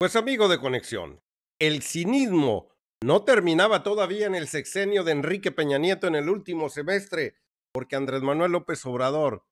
Pues amigo de conexión, el cinismo no terminaba todavía en el sexenio de Enrique Peña Nieto en el último semestre, porque Andrés Manuel López Obrador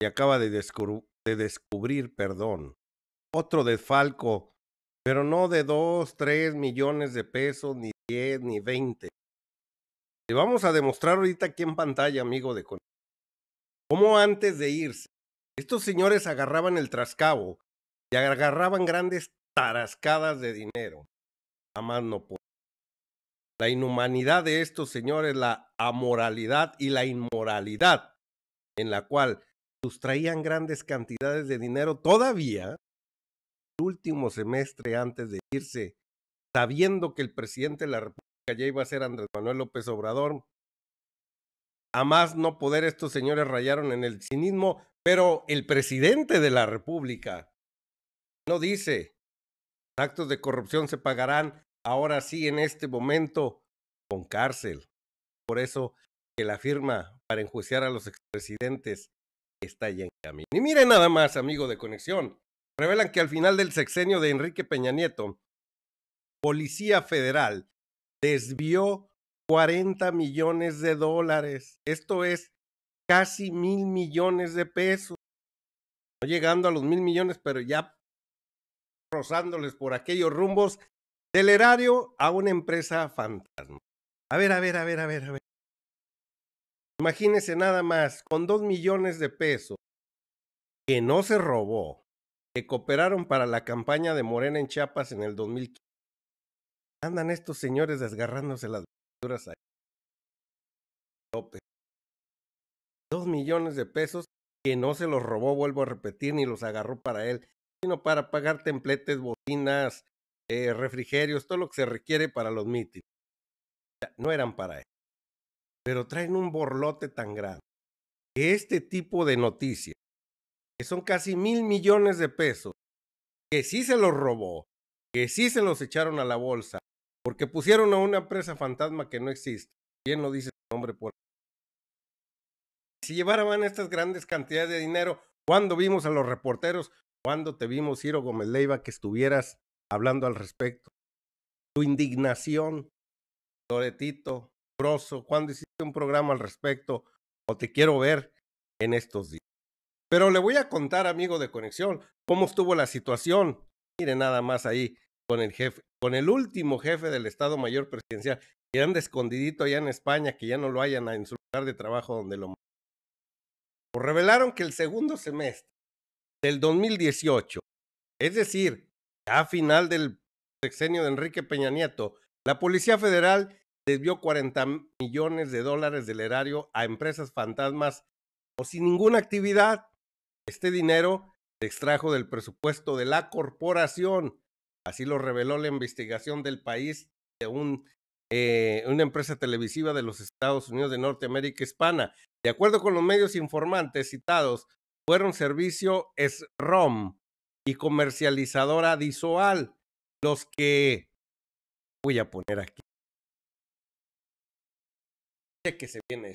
y acaba de, descubrir, perdón, otro desfalco, pero no de 2, 3 millones de pesos, ni 10, ni 20. Y vamos a demostrar ahorita aquí en pantalla, amigo de conexión, cómo antes de irse, estos señores agarraban el trascabo y agarraban grandes tarascadas de dinero. Jamás no La inhumanidad de estos señores, la amoralidad y la inmoralidad en la cual sustraían grandes cantidades de dinero todavía el último semestre antes de irse, sabiendo que el presidente de la República ya iba a ser Andrés Manuel López Obrador. A más no poder, estos señores rayaron en el cinismo, pero el presidente de la República no dice, Actos de corrupción se pagarán ahora sí en este momento con cárcel. Por eso que la firma para enjuiciar a los expresidentes está ya en camino. Y miren nada más, amigo de conexión. Revelan que al final del sexenio de Enrique Peña Nieto, Policía Federal desvió 40 millones de dólares. Esto es casi mil millones de pesos. No llegando a los mil millones, pero ya rozándoles por aquellos rumbos del erario a una empresa fantasma. A ver, a ver, a ver, a ver, a ver. Imagínense nada más, con dos millones de pesos que no se robó, que cooperaron para la campaña de Morena en Chiapas en el 2015. Andan estos señores desgarrándose las venturas ahí. Dos millones de pesos que no se los robó, vuelvo a repetir, ni los agarró para él sino para pagar templetes, bocinas, eh, refrigerios, todo lo que se requiere para los mítines. No eran para eso. Pero traen un borlote tan grande. Que este tipo de noticias, que son casi mil millones de pesos, que sí se los robó, que sí se los echaron a la bolsa, porque pusieron a una empresa fantasma que no existe. ¿Quién lo dice su este nombre por si llevaran estas grandes cantidades de dinero, cuando vimos a los reporteros cuando te vimos, Ciro Gómez Leiva, que estuvieras hablando al respecto? Tu indignación, Loretito, Grosso, cuando hiciste un programa al respecto? O te quiero ver en estos días. Pero le voy a contar, amigo de Conexión, cómo estuvo la situación. Mire nada más ahí con el jefe, con el último jefe del Estado Mayor Presidencial, que anda escondidito allá en España, que ya no lo hayan en su lugar de trabajo donde lo... Revelaron que el segundo semestre del 2018, es decir, a final del sexenio de Enrique Peña Nieto, la Policía Federal desvió 40 millones de dólares del erario a empresas fantasmas o sin ninguna actividad. Este dinero se extrajo del presupuesto de la corporación. Así lo reveló la investigación del país de un, eh, una empresa televisiva de los Estados Unidos de Norteamérica Hispana. De acuerdo con los medios informantes citados, fueron servicio SROM y comercializadora Disoal, los que voy a poner aquí. Que se viene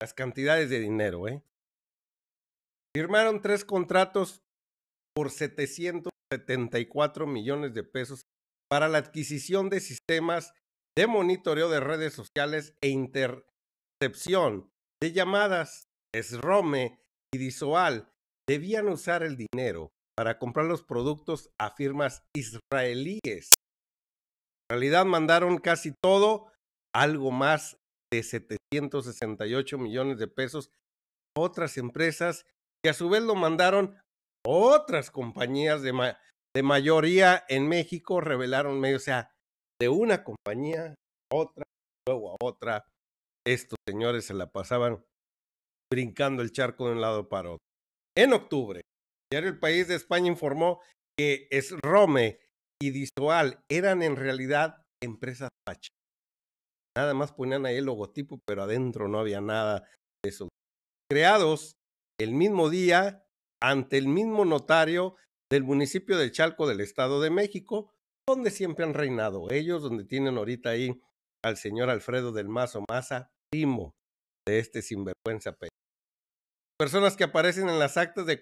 las cantidades de dinero, ¿eh? Firmaron tres contratos por 774 millones de pesos para la adquisición de sistemas de monitoreo de redes sociales e intercepción de llamadas, SROME y Disoal debían usar el dinero para comprar los productos a firmas israelíes. En realidad mandaron casi todo, algo más de 768 millones de pesos a otras empresas y a su vez lo mandaron otras compañías de, mayoría en México, revelaron medio, o sea, de una compañía a otra, luego a otra. Estos señores se la pasaban brincando el charco de un lado para otro. En octubre, ya el país de España informó que Rome y Disoal eran en realidad empresas fachas. Nada más ponían ahí el logotipo, pero adentro no había nada de eso. Creados el mismo día ante el mismo notario del municipio del Chalco del Estado de México, donde siempre han reinado ellos, donde tienen ahorita ahí al señor Alfredo del Mazo Maza, primo de este sinvergüenza pe personas que aparecen en las actas de,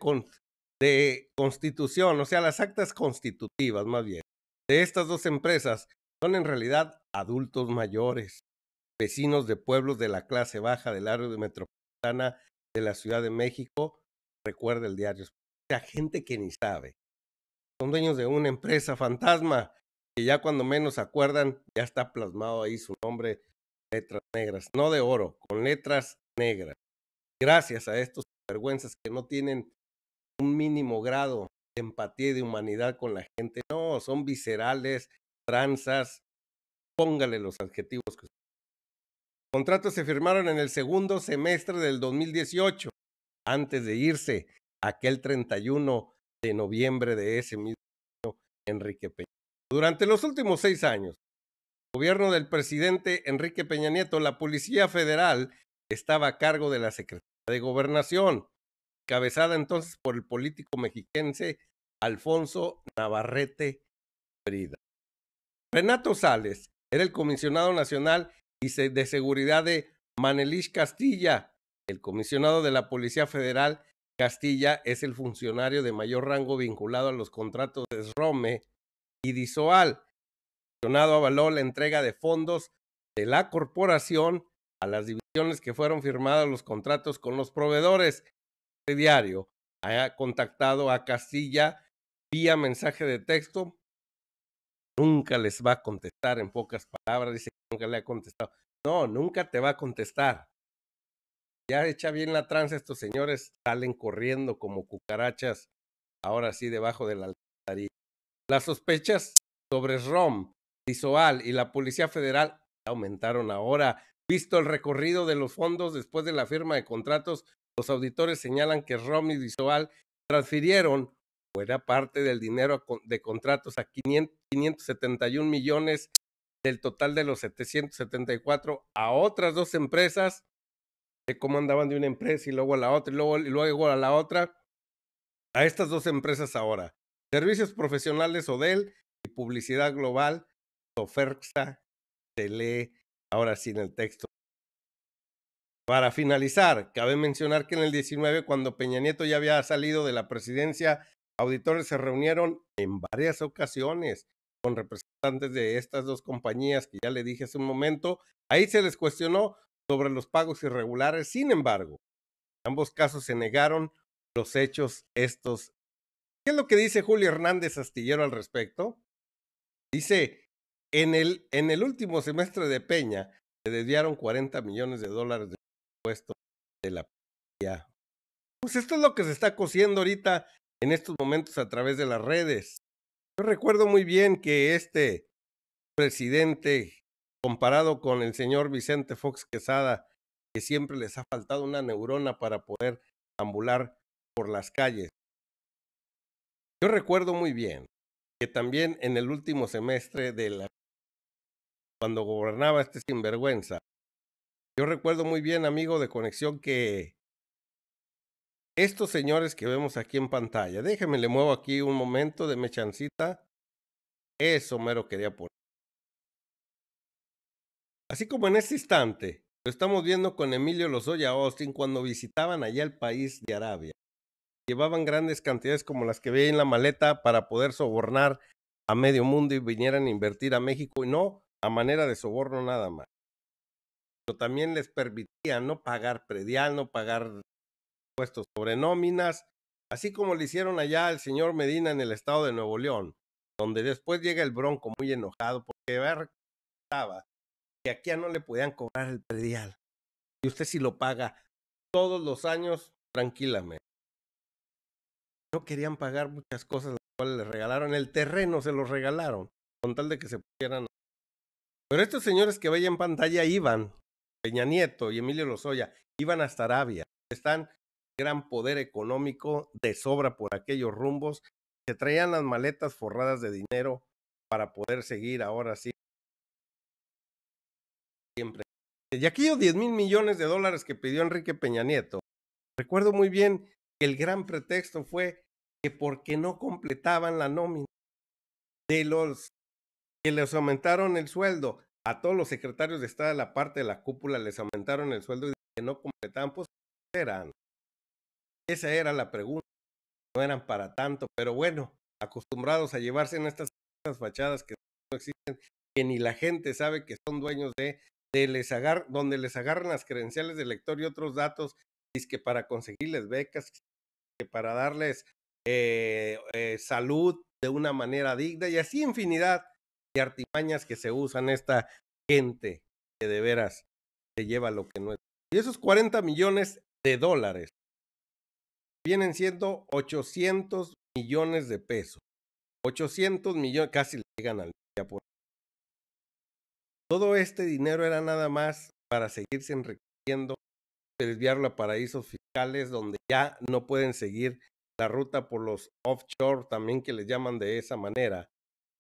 de constitución, o sea, las actas constitutivas más bien, de estas dos empresas son en realidad adultos mayores, vecinos de pueblos de la clase baja del área metropolitana de la Ciudad de México, recuerda el diario. O sea, gente que ni sabe. Son dueños de una empresa fantasma que ya cuando menos acuerdan, ya está plasmado ahí su nombre, letras negras, no de oro, con letras negras gracias a estos vergüenzas que no tienen un mínimo grado de empatía y de humanidad con la gente. No, son viscerales, tranzas. Póngale los adjetivos que Los contratos se firmaron en el segundo semestre del 2018, antes de irse aquel 31 de noviembre de ese mismo año, Enrique Peña. Durante los últimos seis años, gobierno del presidente Enrique Peña Nieto, la Policía Federal estaba a cargo de la Secretaría de Gobernación, cabezada entonces por el político mexiquense Alfonso Navarrete Brida. Renato Sales era el comisionado nacional y de seguridad de Manelich Castilla. El comisionado de la Policía Federal Castilla es el funcionario de mayor rango vinculado a los contratos de Rome y DISOAL. El comisionado avaló la entrega de fondos de la corporación a las divisiones que fueron firmados los contratos con los proveedores. de diario ha contactado a Castilla vía mensaje de texto. Nunca les va a contestar en pocas palabras. Dice que nunca le ha contestado. No, nunca te va a contestar. Ya echa bien la tranza, estos señores salen corriendo como cucarachas, ahora sí debajo de la Las sospechas sobre ROM, Soal y la Policía Federal aumentaron ahora Visto el recorrido de los fondos después de la firma de contratos, los auditores señalan que Romney Visual transfirieron, transfirieron buena parte del dinero de contratos a 571 millones del total de los 774 a otras dos empresas, de cómo andaban de una empresa y luego a la otra y luego, y luego a la otra, a estas dos empresas ahora. Servicios profesionales ODEL y publicidad global, Soferxa, Tele ahora sí en el texto. Para finalizar, cabe mencionar que en el 19, cuando Peña Nieto ya había salido de la presidencia, auditores se reunieron en varias ocasiones con representantes de estas dos compañías que ya le dije hace un momento. Ahí se les cuestionó sobre los pagos irregulares. Sin embargo, en ambos casos se negaron los hechos estos. ¿Qué es lo que dice Julio Hernández Astillero al respecto? Dice, en el, en el último semestre de Peña, se desviaron 40 millones de dólares de impuestos de la policía. Pues esto es lo que se está cosiendo ahorita en estos momentos a través de las redes. Yo recuerdo muy bien que este presidente, comparado con el señor Vicente Fox Quesada, que siempre les ha faltado una neurona para poder ambular por las calles. Yo recuerdo muy bien que también en el último semestre de la cuando gobernaba este sinvergüenza. Yo recuerdo muy bien, amigo de conexión, que estos señores que vemos aquí en pantalla, déjeme, le muevo aquí un momento, de mechancita. Eso mero quería poner. Así como en este instante, lo estamos viendo con Emilio Lozoya Austin cuando visitaban allá el país de Arabia. Llevaban grandes cantidades como las que veía en la maleta para poder sobornar a medio mundo y vinieran a invertir a México y no a manera de soborno nada más. Pero también les permitía no pagar predial, no pagar impuestos sobre nóminas, así como le hicieron allá al señor Medina en el estado de Nuevo León, donde después llega el bronco muy enojado porque estaba que aquí ya no le podían cobrar el predial. Y usted si lo paga todos los años, tranquilamente. No querían pagar muchas cosas, las cuales les regalaron. El terreno se los regalaron, con tal de que se pudieran... Pero estos señores que veía en pantalla iban, Peña Nieto y Emilio Lozoya, iban hasta Arabia. Están gran poder económico de sobra por aquellos rumbos. Se traían las maletas forradas de dinero para poder seguir ahora sí. Siempre. Y aquellos 10 mil millones de dólares que pidió Enrique Peña Nieto, recuerdo muy bien que el gran pretexto fue que porque no completaban la nómina de los que les aumentaron el sueldo. A todos los secretarios de Estado de la parte de la cúpula les aumentaron el sueldo y que no completaban, pues eran. Esa era la pregunta. No eran para tanto, pero bueno, acostumbrados a llevarse en estas fachadas que no existen, que ni la gente sabe que son dueños de, de les donde les agarran las credenciales del lector y otros datos, es que para conseguirles becas, que para darles eh, eh, salud de una manera digna y así infinidad y artimañas que se usan esta gente que de veras se lleva lo que no es. Y esos 40 millones de dólares vienen siendo 800 millones de pesos. 800 millones, casi le llegan al día por. Todo este dinero era nada más para seguirse enriqueciendo, desviarlo a paraísos fiscales donde ya no pueden seguir la ruta por los offshore, también que les llaman de esa manera,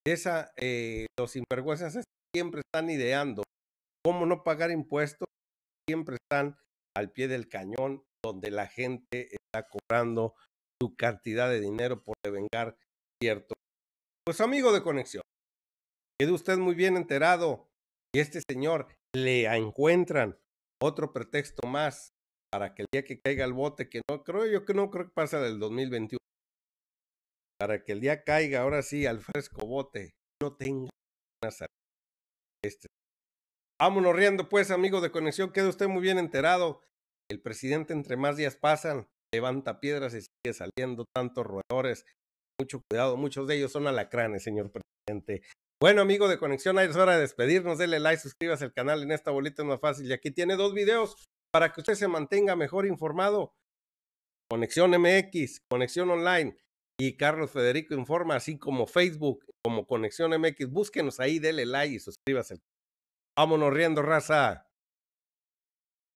esa, eh, los sinvergüenzas siempre están ideando cómo no pagar impuestos, siempre están al pie del cañón donde la gente está cobrando su cantidad de dinero por devengar cierto. Pues amigo de conexión, quede usted muy bien enterado y este señor le encuentran otro pretexto más para que el día que caiga el bote, que no creo yo que no creo que pasa del 2021, para que el día caiga ahora sí al fresco bote. No tenga este. Vámonos riendo pues, amigo de conexión, quede usted muy bien enterado. El presidente entre más días pasan, levanta piedras y sigue saliendo tantos roedores. Mucho cuidado, muchos de ellos son alacranes, señor presidente. Bueno, amigo de Conexión, es hora de despedirnos. Dele like, suscríbase al canal en esta bolita, es más fácil. Y aquí tiene dos videos para que usted se mantenga mejor informado. Conexión MX, Conexión Online y Carlos Federico Informa, así como Facebook, como Conexión MX. Búsquenos ahí, dele like y suscríbase. Vámonos riendo, raza.